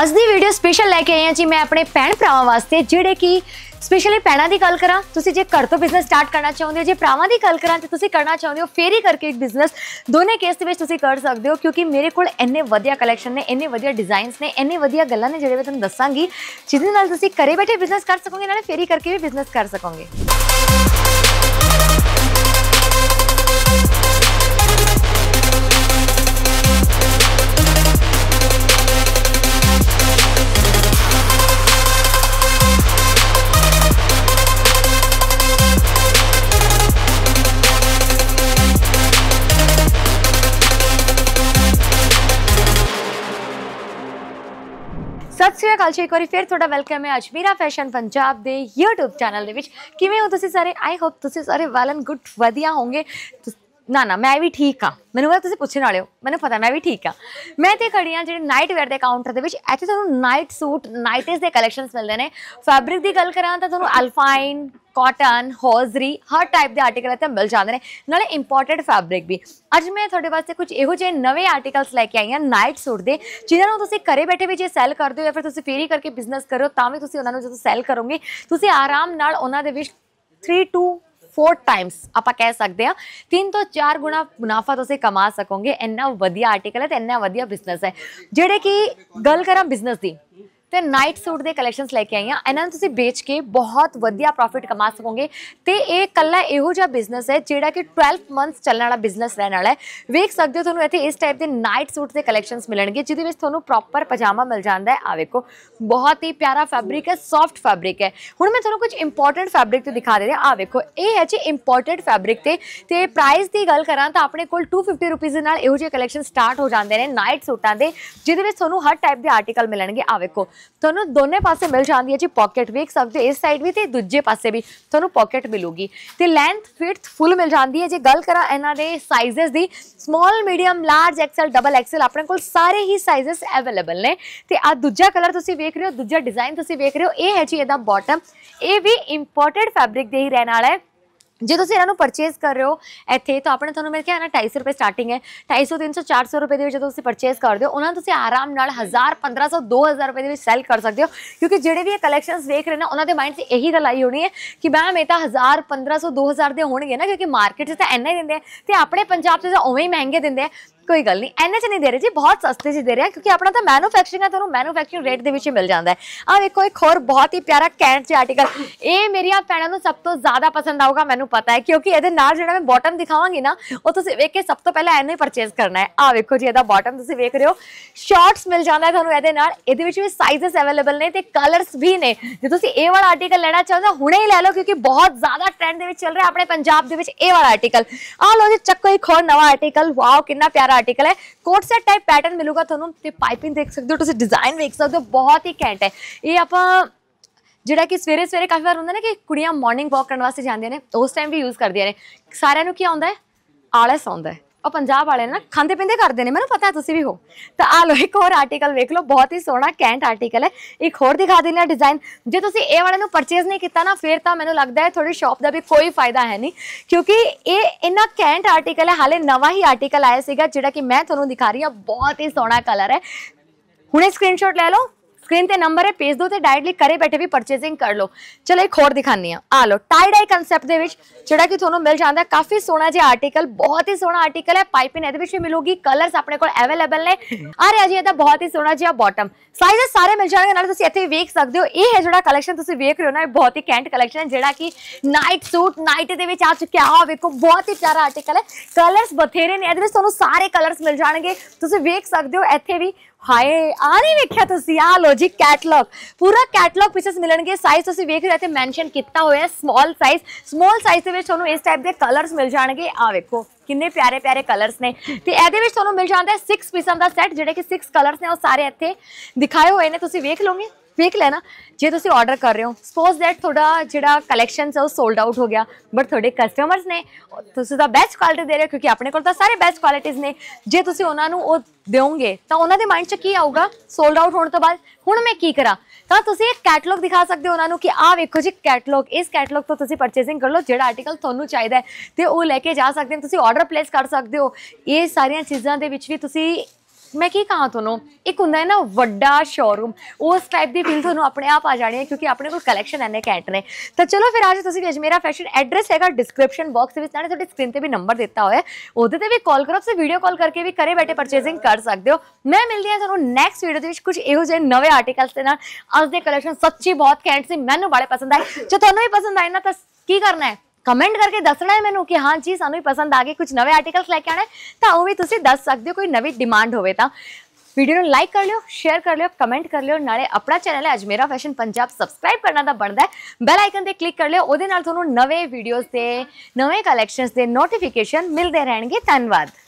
ਅੱਜ ਦੀ video special ਲੈ ਕੇ ਆਏ ਹਾਂ ਜੀ ਮੈਂ ਆਪਣੇ ਭੈਣ ਭਰਾਵਾਂ ਵਾਸਤੇ ਜਿਹੜੇ ਕਿ ਸਪੈਸ਼ਲੀ ਪੈਣਾ ਦੀ ਗੱਲ ਕਰਾਂ ਤੁਸੀਂ ਜੇ ਘਰ ਤੋਂ ਬਿਜ਼ਨਸ ਸਟਾਰਟ ਕਰਨਾ ਚਾਹੁੰਦੇ ਹੋ ਜੇ ਭਰਾਵਾਂ ਦੀ ਗੱਲ ਕਰਾਂ ਤੇ ਤੁਸੀਂ ਕਰਨਾ ਚਾਹੁੰਦੇ ਹੋ ਫੇਰ ਹੀ ਕਰਕੇ ਇੱਕ ਬਿਜ਼ਨਸ ਦੋਨੇ ਕੇਸ ਦੇ ਵਿੱਚ ਤੁਸੀਂ ਕਰ ਸਕਦੇ ਹੋ ਕਿਉਂਕਿ ਮੇਰੇ ਕੋਲ ਇੰਨੇ ਵਧੀਆ ਕਲੈਕਸ਼ਨ ਨੇ ਇੰਨੇ ਵਧੀਆ ਡਿਜ਼ਾਈਨਸ ਨੇ ਇੰਨੇ ਵਧੀਆ ਗੱਲਾਂ ਨੇ ਜਿਹੜੇ ਮੈਂ ਤੁਹਾਨੂੰ ਦੱਸਾਂਗੀ ਜਿਹਦੇ ਨਾਲ ਤੁਸੀਂ ਘਰੇ ਬੈਠੇ ਬਿਜ਼ਨਸ ਕਰ ਸਕੋਗੇ ਨਾਲੇ ਫੇਰ ਹੀ ਕਰਕੇ ਵੀ ਬਿਜ਼ਨਸ ਕਰ ਸਕੋਗੇ ਸਤਿ ਸ੍ਰੀ ਅਕਾਲ ਜੀ ਇੱਕ ਵਾਰੀ ਫੇਰ ਤੁਹਾਡਾ ਵੈਲਕਮ ਹੈ ਅਜਮੀਰਾ ਫੈਸ਼ਨ ਪੰਜਾਬ ਦੇ YouTube ਚੈਨਲ ਦੇ ਵਿੱਚ ਕਿਵੇਂ ਹੋ ਤੁਸੀਂ ਸਾਰੇ ਆਈ ਹੋਪ ਤੁਸੀਂ ਸਾਰੇ ਵੈਲ ਐਂਡ ਗੁੱਡ ਵਧੀਆ ਹੋਵੋਗੇ ਨਾ ਨਾ ਮੈਂ ਵੀ ਠੀਕ ਆ ਮੈਨੂੰ ਪਤਾ ਤੁਸੀਂ ਪੁੱਛਣ ਵਾਲਿਓ ਮੈਨੂੰ ਪਤਾ ਮੈਂ ਵੀ ਠੀਕ ਆ ਮੈਂ ਤੇ ਖੜੀ ਆ ਜਿਹੜੇ ਨਾਈਟ ਵੇਅਰ ਦੇ ਕਾਊਂਟਰ ਦੇ ਵਿੱਚ ਇੱਥੇ ਤੁਹਾਨੂੰ ਨਾਈਟ ਸੂਟ ਨਾਈਟਸ ਦੇ ਕਲੈਕਸ਼ਨਸ ਮਿਲਦੇ ਨੇ ਫੈਬਰਿਕ ਦੀ ਗੱਲ ਕਰਾਂ ਤਾਂ ਤੁਹਾਨੂੰ ਅਲਫਾਈਨ ਕਾਟਨ ਹੌਜ਼ਰੀ ਹਰ ਟਾਈਪ ਦੇ ਆਰਟੀਕਲ ਇੱਥੇ ਮਿਲ ਜਾਂਦੇ ਨੇ ਨਾਲੇ ਇੰਪੋਰਟਡ ਫੈਬਰਿਕ ਵੀ ਅੱਜ ਮੈਂ ਤੁਹਾਡੇ ਵਾਸਤੇ ਕੁਝ ਇਹੋ ਜਿਹੇ ਨਵੇਂ ਆਰਟੀਕਲਸ ਲੈ ਕੇ ਆਈ ਹਾਂ ਨਾਈਟ ਸੂਟ ਦੇ ਜਿਨ੍ਹਾਂ ਨੂੰ ਤੁਸੀਂ ਘਰੇ ਬੈਠੇ ਵੀ ਜੇ ਸੈਲ ਕਰਦੇ ਹੋ ਜਾਂ ਫਿਰ ਤੁਸੀਂ ਫੇਰੀ ਕਰਕੇ ਬਿਜ਼ਨਸ ਕਰੋ ਤਾਂ ਵੀ ਤੁਸੀਂ ਉਹਨਾਂ ਨੂੰ ਜਦੋਂ ਸੈਲ ਕਰੋਗੇ ਤੁਸੀਂ ਆਰਾਮ ਨਾਲ ਉਹਨਾਂ ਦੇ ਵਿੱਚ 3 ਟੂ 4 ਟਾਈਮਸ ਆਪਾਂ ਕਹਿ ਸਕਦੇ ਆ 3 ਤੋਂ 4 ਗੁਣਾ ਮੁਨਾਫਾ ਤੁਸੀਂ ਕਮਾ ਸਕੋਗੇ ਇੰਨਾ ਵਧੀਆ ਆਰਟੀਕਲ ਹੈ ਤੇ ਇੰਨਾ ਵਧੀਆ ਬਿਜ਼ਨਸ ਹੈ ਜਿਹੜੇ ਕਿ ਗੱਲ ਕਰਾਂ ਬਿਜ਼ਨਸ ਦੀ ਤੇ ਨਾਈਟ ਸੂਟ ਦੇ ਕਲੈਕਸ਼ਨਸ ਲੈ ਕੇ ਆਈਆਂ ਇਹਨਾਂ ਨੂੰ ਤੁਸੀਂ ਵੇਚ ਕੇ ਬਹੁਤ ਵਧੀਆ ਪ੍ਰੋਫਿਟ ਕਮਾ ਸਕੋਗੇ ਤੇ ਇਹ ਕੱਲਾ ਇਹੋ ਜਿਹਾ ਬਿਜ਼ਨਸ ਹੈ ਜਿਹੜਾ ਕਿ 12 ਮੰਥਸ ਚੱਲਣ ਵਾਲਾ ਬਿਜ਼ਨਸ ਰਹਿਣ ਵਾਲਾ ਹੈ ਵੇਖ ਸਕਦੇ ਹੋ ਤੁਹਾਨੂੰ ਇੱਥੇ ਇਸ ਟਾਈਪ ਦੇ ਨਾਈਟ ਸੂਟ ਦੇ ਕਲੈਕਸ਼ਨਸ ਮਿਲਣਗੇ ਜਿਹਦੇ ਵਿੱਚ ਤੁਹਾਨੂੰ ਪ੍ਰੋਪਰ ਪਜਾਮਾ ਮਿਲ ਜਾਂਦਾ ਹੈ ਆ ਵੇਖੋ ਬਹੁਤ ਹੀ ਪਿਆਰਾ ਫੈਬਰਿਕ ਹੈ ਸੌਫਟ ਫੈਬਰਿਕ ਹੈ ਹੁਣ ਮੈਂ ਤੁਹਾਨੂੰ ਕੁਝ ਇੰਪੋਰਟੈਂਟ ਫੈਬਰਿਕ ਤੇ ਦਿਖਾ ਦੇ ਰਿਹਾ ਆ ਵੇਖੋ ਇਹ ਹੈ ਜੀ ਇੰਪੋਰਟੈਂਟ ਫੈਬਰਿਕ ਤੇ ਤੇ ਪ੍ਰਾਈਸ ਦੀ ਗੱਲ ਕਰਾਂ ਤਾਂ ਆਪਣੇ ਕੋਲ 250 ਰੁਪਏ ਦੇ ਨਾਲ ਇਹੋ ਜਿਹੇ ਕਲੈਕਸ਼ਨ ਸਟਾਰਟ ਹੋ ਜਾਂਦੇ ਨੇ ਨਾਈਟ ਸੂਟਾਂ ਦੇ ਜਿਹਦੇ ਵਿੱਚ ਤੁਹਾਨੂੰ ਹਰ ਟਾਈਪ ਦੇ ਆਰਟੀਕਲ ਮਿਲਣਗੇ ਆ ਵੇਖੋ ਤੁਹਾਨੂੰ ਦੋਨੇ ਪਾਸੇ ਮਿਲ ਜਾਂਦੀ ਹੈ ਜੀ ਪਾਕਟ ਵੇਖ ਸਕਦੇ ਇਸ ਸਾਈਡ ਵੀ ਤੇ ਦੂਜੇ ਪਾਸੇ ਵੀ ਤੁਹਾਨੂੰ ਪਾਕਟ ਮਿਲੂਗੀ ਤੇ ਲੈਂਥ ਫਿਡਥ ਫੁੱਲ ਮਿਲ ਜਾਂਦੀ ਹੈ ਜੇ ਗੱਲ ਕਰਾਂ ਇਹਨਾਂ ਦੇ ਸਾਈਜ਼ਸ ਦੀ small medium large XL double XL ਆਪਣੇ ਕੋਲ ਸਾਰੇ ਹੀ ਸਾਈਜ਼ਸ ਅਵੇਲੇਬਲ ਨੇ ਤੇ ਆ ਦੂਜਾ ਕਲਰ ਤੁਸੀਂ ਵੇਖ ਰਹੇ ਹੋ ਦੂਜਾ ਡਿਜ਼ਾਈਨ ਤੁਸੀਂ ਵੇਖ ਰਹੇ ਹੋ ਇਹ ਹੈ ਜੀ ਇਹਦਾ ਬਾਟਮ ਇਹ ਵੀ ਇੰਪੋਰਟਡ ਫੈਬਰਿਕ ਦੇ ਹੀ ਰਹਿਣ ਵਾਲਾ ਹੈ ਜੇ ਤੁਸੀਂ ਇਹਨਾਂ ਨੂੰ ਪਰਚੇਸ ਕਰ ਰਹੇ ਹੋ ਇੱਥੇ ਤਾਂ ਆਪਣੇ ਤੁਹਾਨੂੰ ਮਿਲ ਕੇ ਆਣਾ 250 ਰੁਪਏ ਸਟਾਰਟਿੰਗ ਹੈ 250 300 400 ਰੁਪਏ ਦੇ ਵਿੱਚ ਜਦੋਂ ਤੁਸੀਂ ਪਰਚੇਸ ਕਰਦੇ ਹੋ ਉਹਨਾਂ ਨੂੰ ਤੁਸੀਂ ਆਰਾਮ ਨਾਲ 1000 1500 2000 ਰੁਪਏ ਦੇ ਵਿੱਚ ਸੈਲ ਕਰ ਸਕਦੇ ਹੋ ਕਿਉਂਕਿ ਜਿਹੜੇ ਵੀ ਇਹ ਕਲੈਕਸ਼ਨਸ ਵੇਖ ਰਹੇ ਨੇ ਉਹਨਾਂ ਦੇ ਮਾਈਂਡ 'ਚ ਇਹੀ ਗੱਲ ਆਈ ਹੋਣੀ ਹੈ ਕਿ ਮੈਂ ਇਹ ਤਾਂ 1000 1500 2000 ਦੇ ਹੋਣਗੇ ਨਾ ਕਿਉਂਕਿ ਮਾਰਕੀਟ 'ਚ ਤਾਂ ਇੰਨਾ ਹੀ ਦਿੰਦੇ ਆ ਤੇ ਆਪਣੇ ਪੰਜਾਬ 'ਚ ਤਾਂ ਉਵੇਂ ਹੀ ਮਹਿੰਗੇ ਦਿੰਦੇ ਆ ਕੋਈ ਗੱਲ ਨਹੀਂ ਐਨੇ ਚ ਨਹੀਂ ਦੇ ਰਹੇ ਜੀ ਬਹੁਤ ਸਸਤੇ ਚ ਦੇ ਰਹੇ ਆ ਕਿਉਂਕਿ ਆਪਣਾ ਤਾਂ ਮੈਨੂਫੈਕਚਰਿੰਗ ਆ ਤੁਹਾਨੂੰ ਮੈਨੂਫੈਕਚਰਿੰਗ ਰੇਟ ਦੇ ਵਿੱਚ ਮਿਲ ਜਾਂਦਾ ਹੈ ਆ ਵੇਖੋ ਇੱਕ ਹੋਰ ਬਹੁਤ ਹੀ ਪਿਆਰਾ ਕੈਂਟ ਚ ਆਰਟੀਕਲ ਇਹ ਮੇਰੀਆਂ ਭੈਣਾਂ ਨੂੰ ਸਭ ਤੋਂ ਜ਼ਿਆਦਾ ਪਸੰਦ ਆਊਗਾ ਮੈਨੂੰ ਪਤਾ ਹੈ ਕਿਉਂਕਿ ਇਹਦੇ ਨਾਲ ਜਿਹੜਾ ਮੈਂ ਬਾਟਮ ਦਿਖਾਵਾਂਗੀ ਨਾ ਉਹ ਤੁਸੀਂ ਵੇਖ ਕੇ ਸਭ ਤੋਂ ਪਹਿਲਾਂ ਇਹਨੂੰ ਹੀ ਪਰਚੇਸ ਕਰਨਾ ਹੈ ਆ ਵੇਖੋ ਜੀ ਇਹਦਾ ਬਾਟਮ ਤੁਸੀਂ ਵੇਖ ਰਹੇ ਹੋ ਸ਼ਾਰਟਸ ਮਿਲ ਜਾਂਦਾ ਹੈ ਤੁਹਾਨੂੰ ਇਹਦੇ ਨਾਲ ਇਹਦੇ ਵਿੱਚ ਵੀ ਸਾਈਜ਼ਸ ਅਵੇਲੇਬਲ ਨੇ ਤੇ ਕਲਰਸ ਵੀ ਨੇ ਜੇ ਤੁਸੀਂ ਇਹ ਵਾਲਾ ਆਰਟੀਕਲ ਲੈਣਾ ਚਾਹੁੰਦੇ ਹੋ ਹੁਣੇ ਹੀ ਲੈ ਲਓ ਕਿਉਂਕਿ ਬਹੁਤ ਜ਼ਿਆਦਾ ਟ੍ਰੈਂਡ ਦੇ ਵਿੱਚ ਚੱਲ ਰਿਹਾ ਆਪਣੇ ਪੰਜਾਬ ਦੇ ਵਿੱਚ ਇਹ ਵਾਲਾ ਆਰਟੀਕਲ ਆ ਲਓ ਜੀ ਚੱਕੋ ਇੱਕ ਹੋਰ ਨਵਾਂ ਆਰਟੀਕਲ ਵਾਓ ਕਿੰਨਾ ਪਿਆਰਾ ਸਾਰਾ ਆਰਟੀਕਲ ਹੈ ਕੋਟ ਸੈਟ ਟਾਈਪ ਪੈਟਰਨ ਮਿਲੂਗਾ ਤੁਹਾਨੂੰ ਤੇ ਪਾਈਪਿੰਗ ਦੇਖ ਸਕਦੇ ਹੋ ਤੁਸੀਂ ਡਿਜ਼ਾਈਨ ਵੇਖ ਸਕਦੇ ਹੋ ਬਹੁਤ ਹੀ ਘੈਂਟ ਹੈ ਇਹ ਆਪਾਂ ਜਿਹੜਾ ਕਿ ਸਵੇਰੇ ਸਵੇਰੇ ਕਾਫੀ ਵਾਰ ਹੁੰਦਾ ਨਾ ਕਿ ਕੁੜੀਆਂ ਮਾਰਨਿੰਗ ਵਾਕ ਕਰਨ ਵਾਸਤੇ ਜਾਂਦੀਆਂ ਨੇ ਉਸ ਟਾਈਮ ਵੀ ਯੂਜ਼ ਕਰਦੀਆਂ ਨੇ ਸਾਰਿਆਂ ਨੂੰ ਕੀ ਆਉਂਦਾ ਹੈ ਆਲਸ ਆਉਂਦਾ ਹੈ ਉਹ ਪੰਜਾਬ ਵਾਲੇ ਨਾ ਖਾਂਦੇ ਪਿੰਦੇ ਕਰਦੇ ਨੇ ਮੈਨੂੰ ਪਤਾ ਹੈ ਤੁਸੀਂ ਵੀ ਹੋ ਤਾਂ ਆ ਲੋ ਇੱਕ ਹੋਰ ਆਰਟੀਕਲ ਵੇਖ ਲਓ ਬਹੁਤ ਹੀ ਸੋਹਣਾ ਕੈਂਟ ਆਰਟੀਕਲ ਹੈ ਇੱਕ ਹੋਰ ਦਿਖਾ ਦਿੰਦੇ ਆ ਡਿਜ਼ਾਈਨ ਜੇ ਤੁਸੀਂ ਇਹ ਵਾਲੇ ਨੂੰ ਪਰਚੇਸ ਨਹੀਂ ਕੀਤਾ ਨਾ ਫਿਰ ਤਾਂ ਮੈਨੂੰ ਲੱਗਦਾ ਹੈ ਤੁਹਾਡੀ ਸ਼ਾਪ ਦਾ ਵੀ ਕੋਈ ਫਾਇਦਾ ਹੈ ਨਹੀਂ ਕਿਉਂਕਿ ਇਹ ਇਹਨਾਂ ਕੈਂਟ ਆਰਟੀਕਲ ਹੈ ਹਾਲੇ ਨਵਾਂ ਹੀ ਆਰਟੀਕਲ ਆਇਆ ਸੀਗਾ ਜਿਹੜਾ ਕਿ ਮੈਂ ਤੁਹਾਨੂੰ ਦਿਖਾ ਰਹੀ ਹਾਂ ਬਹੁਤ ਹੀ ਸੋਹਣਾ ਕਲਰ ਹੈ ਹੁਣੇ ਸਕਰੀਨਸ਼ਾਟ ਲੈ ਲਓ ਸਕਰੀਨ ਤੇ ਨੰਬਰ ਹੈ ਭੇਜ ਦੋ ਤੇ ਡਾਇਰੈਕਟਲੀ ਕਰੇ ਬੈਠੇ ਵੀ ਪਰਚੇਸਿੰਗ ਕਰ ਲਓ ਚਲੋ ਇੱਕ ਹੋਰ ਦਿਖਾਨੀ ਆ ਆ ਲਓ ਟਾਈ ਡਾਈ ਕਨਸੈਪਟ ਦੇ ਵਿੱਚ ਜਿਹੜਾ ਕਿ ਤੁਹਾਨੂੰ ਮਿਲ ਜਾਂਦਾ ਕਾਫੀ ਸੋਹਣਾ ਜਿਹਾ ਆਰਟੀਕਲ ਬਹੁਤ ਹੀ ਸੋਹਣਾ ਆਰਟੀਕਲ ਹੈ ਪਾਈਪਿੰਗ ਇਹਦੇ ਵਿੱਚ ਵੀ ਮਿਲੂਗੀ ਕਲਰਸ ਆਪਣੇ ਕੋਲ ਅਵੇਲੇਬਲ ਨੇ ਆ ਰਿਹਾ ਜੀ ਇਹਦਾ ਬਹੁਤ ਹੀ ਸੋਹਣਾ ਜਿਹਾ ਬਾਟਮ ਸਾਈਜ਼ ਸਾਰੇ ਮਿਲ ਜਾਣਗੇ ਨਾਲ ਤੁਸੀਂ ਇੱਥੇ ਵੇਖ ਸਕਦੇ ਹੋ ਇਹ ਹੈ ਜਿਹੜਾ ਕਲੈਕਸ਼ਨ ਤੁਸੀਂ ਵੇਖ ਰਹੇ ਹੋ ਨਾ ਇਹ ਬਹੁਤ ਹੀ ਕੈਂਟ ਕਲੈਕਸ਼ਨ ਹੈ ਜਿਹੜਾ ਕਿ ਨਾਈਟ ਸੂਟ ਨਾਈਟ ਦੇ ਵਿੱਚ ਆ ਚੁੱਕਿਆ ਆ ਵੇਖੋ ਬਹੁਤ ਹੀ ਪਿਆਰਾ ਆਰਟੀਕਲ ਹੈ ਕਲਰਸ ਬਥੇਰੇ ਨੇ ਇਹਦੇ ਵਿੱਚ ਤੁਹਾਨੂੰ ਸਾਰੇ ਕਲਰਸ ਮਿਲ ਜਾਣਗੇ ਤੁਸੀਂ ਵੇਖ ਸਕਦੇ ਹੋ ਇੱਥੇ ਵੀ ਹਾਏ ਆ ਨਹੀਂ ਵੇਖਿਆ ਤੁਸੀਂ ਆ ਲੋ ਜੀ ਕੈਟਲੌਗ ਪੂਰਾ ਕੈਟਲੌਗ ਪੀਸਸ ਮਿਲਣਗੇ ਸਾਈਜ਼ ਤੁਸੀਂ ਵੇਖ ਰਹੇ ਹੋ ਤੇ ਮੈਂਸ਼ਨ ਕੀਤਾ ਹੋਇਆ ਸਮਾਲ ਸਾਈਜ਼ ਸਮਾਲ ਸਾਈਜ਼ ਦੇ ਵਿੱਚ ਤੁਹਾਨੂੰ ਇਸ ਟਾਈਪ ਦੇ ਕਲਰਸ ਮਿਲ ਜਾਣਗੇ ਆ ਵੇਖੋ ਕਿੰਨੇ ਪਿਆਰੇ ਪਿਆਰੇ ਕਲਰਸ ਨੇ ਤੇ ਇਹਦੇ ਵਿੱਚ ਤੁਹਾਨੂੰ ਮਿਲ ਜਾਂਦਾ ਹੈ 6 ਪੀਸਾਂ ਦਾ ਸੈੱਟ ਜਿਹੜੇ ਕਿ 6 ਕਲਰਸ ਨੇ ਉਹ ਸਾਰੇ ਇੱਥੇ ਦਿਖਾਏ ਹੋਏ ਨੇ ਤੁਸੀਂ ਵੇਖ ਲਓਗੇ ਵੇਖ ਲੈਣਾ ਜੇ ਤੁਸੀਂ ਆਰਡਰ ਕਰ ਰਹੇ ਹੋ ਸਪੋਜ਼ ਦੈਟ ਤੁਹਾਡਾ ਜਿਹੜਾ ਕਲੈਕਸ਼ਨ ਹੈ ਉਹ ਸੋਲਡ ਆਊਟ ਹੋ ਗਿਆ ਬਟ ਤੁਹਾਡੇ ਕਸਟਮਰਸ ਨੇ ਤੁਸੀਂ ਤਾਂ ਬੈਸਟ ਕੁਆਲਿਟੀ ਦੇ ਰਹੇ ਹੋ ਕਿਉਂਕਿ ਆਪਣੇ ਕੋਲ ਤਾਂ ਸਾਰੇ ਬੈਸਟ ਕੁਆਲਿਟੀਜ਼ ਨੇ ਜੇ ਤੁਸੀਂ ਉਹਨਾਂ ਨੂੰ ਉਹ ਦਿਓਗੇ ਤਾਂ ਉਹਨਾਂ ਦੇ ਮਾਈਂਡ 'ਚ ਕੀ ਆਊਗਾ ਸੋਲਡ ਆਊਟ ਹੋਣ ਤੋਂ ਬਾਅਦ ਹੁਣ ਮੈਂ ਕੀ ਕਰਾਂ ਤਾਂ ਤੁਸੀਂ ਇੱਕ ਕੈਟਲੌਗ ਦਿਖਾ ਸਕਦੇ ਹੋ ਉਹਨਾਂ ਨੂੰ ਕਿ ਆਹ ਵੇਖੋ ਜੀ ਕੈਟਲੌਗ ਇਸ ਕੈਟਲੌਗ ਤੋਂ ਤੁਸੀਂ ਪਰਚੇਸਿੰਗ ਕਰ ਲਓ ਜਿਹੜਾ ਆਰਟੀਕਲ ਤੁਹਾਨੂੰ ਚਾਹੀਦਾ ਹੈ ਤੇ ਉਹ ਲੈ ਕੇ ਜਾ ਸਕਦੇ ਹੋ ਤੁਸੀਂ ਆਰਡਰ ਪਲੇਸ ਕਰ ਸਕਦੇ ਹੋ ਇਹ ਸਾਰੀਆਂ ਚੀਜ਼ਾਂ ਦੇ ਵਿੱਚ ਵੀ ਤੁਸੀਂ ਮੈਂ ਕੀ ਕਹਾਂ ਤੁਹਾਨੂੰ ਇੱਕ ਹੁੰਦਾ ਹੈ ਨਾ ਵੱਡਾ ਸ਼ੋਰੂਮ ਉਸ ਟਾਈਪ ਦੀ ਫੀਲ ਤੁਹਾਨੂੰ ਆਪਣੇ ਆਪ ਆ ਜਾਣੀ ਹੈ ਕਿਉਂਕਿ ਆਪਣੇ ਕੋਲ ਕਲੈਕਸ਼ਨ ਐਨੇ ਘੈਂਟ ਨੇ ਤਾਂ ਚਲੋ ਫਿਰ ਅੱਜ ਤੁਸੀਂ ਵੀ ਅਜਮੇਰਾ ਫੈਸ਼ਨ ਐਡਰੈਸ ਹੈਗਾ ਡਿਸਕ੍ਰਿਪਸ਼ਨ ਬਾਕਸ ਵਿੱਚ ਨਾਲੇ ਤੁਹਾਡੀ ਸਕਰੀਨ ਤੇ ਵੀ ਨੰਬਰ ਦਿੱਤਾ ਹੋਇਆ ਉਹਦੇ ਤੇ ਵੀ ਕਾਲ ਕਰੋ ਤੁਸੀਂ ਵੀਡੀਓ ਕਾਲ ਕਰਕੇ ਵੀ ਘਰੇ ਬੈਠੇ ਪਰਚੇਸਿੰਗ ਕਰ ਸਕਦੇ ਹੋ ਮੈਂ ਮਿਲਦੀ ਹਾਂ ਤੁਹਾਨੂੰ ਨੈਕਸਟ ਵੀਡੀਓ ਦੇ ਵਿੱਚ ਕੁਝ ਇਹੋ ਜਿਹੇ ਨਵੇਂ ਆਰਟੀਕਲਸ ਦੇ ਨਾਲ ਅੱਜ ਦੇ ਕਲੈਕਸ਼ਨ ਸੱਚੀ ਬਹੁਤ ਘੈਂਟ ਸੀ ਮੈਨੂੰ ਬੜੇ ਪਸੰਦ ਆਏ ਜੇ ਤੁਹਾਨੂੰ ਵੀ ਪਸੰਦ ਆਏ ਨਾ ਤਾਂ ਕੀ ਕਰਨਾ ਹੈ ਕਮੈਂਟ ਕਰਕੇ ਦੱਸਣਾ ਹੈ ਮੈਨੂੰ ਕਿ ਹਾਂ ਜੀ ਸਾਨੂੰ ਹੀ ਪਸੰਦ ਆ ਗਏ ਕੁਝ ਨਵੇਂ ਆਰਟੀਕਲਸ ਲੈ ਕੇ ਆਣਾ ਤਾਂ ਉਹ ਵੀ ਤੁਸੀਂ ਦੱਸ ਸਕਦੇ ਹੋ ਕੋਈ ਨਵੀਂ ਡਿਮਾਂਡ ਹੋਵੇ ਤਾਂ ਵੀਡੀਓ ਨੂੰ ਲਾਈਕ ਕਰ ਲਿਓ ਸ਼ੇਅਰ ਕਰ ਲਿਓ ਕਮੈਂਟ ਕਰ ਲਿਓ ਨਾਲੇ ਆਪਣਾ ਚੈਨਲ ਹੈ ਅਜਮੇਰਾ ਫੈਸ਼ਨ ਪੰਜਾਬ ਸਬਸਕ੍ਰਾਈਬ ਕਰਨਾ ਤਾਂ ਬਣਦਾ ਹੈ ਬੈਲ ਆਈਕਨ ਤੇ ਕਲਿੱਕ ਕਰ ਲਿਓ ਉਹਦੇ ਨਾਲ ਤੁਹਾਨੂੰ ਨਵੇਂ ਵੀਡੀਓਜ਼ ਦੇ ਨਵੇਂ ਕਲੈਕਸ਼ਨਸ ਦੇ ਨੋਟੀਫਿਕੇਸ਼ਨ ਮਿਲਦੇ ਰਹਿਣਗੇ ਧੰਨਵਾਦ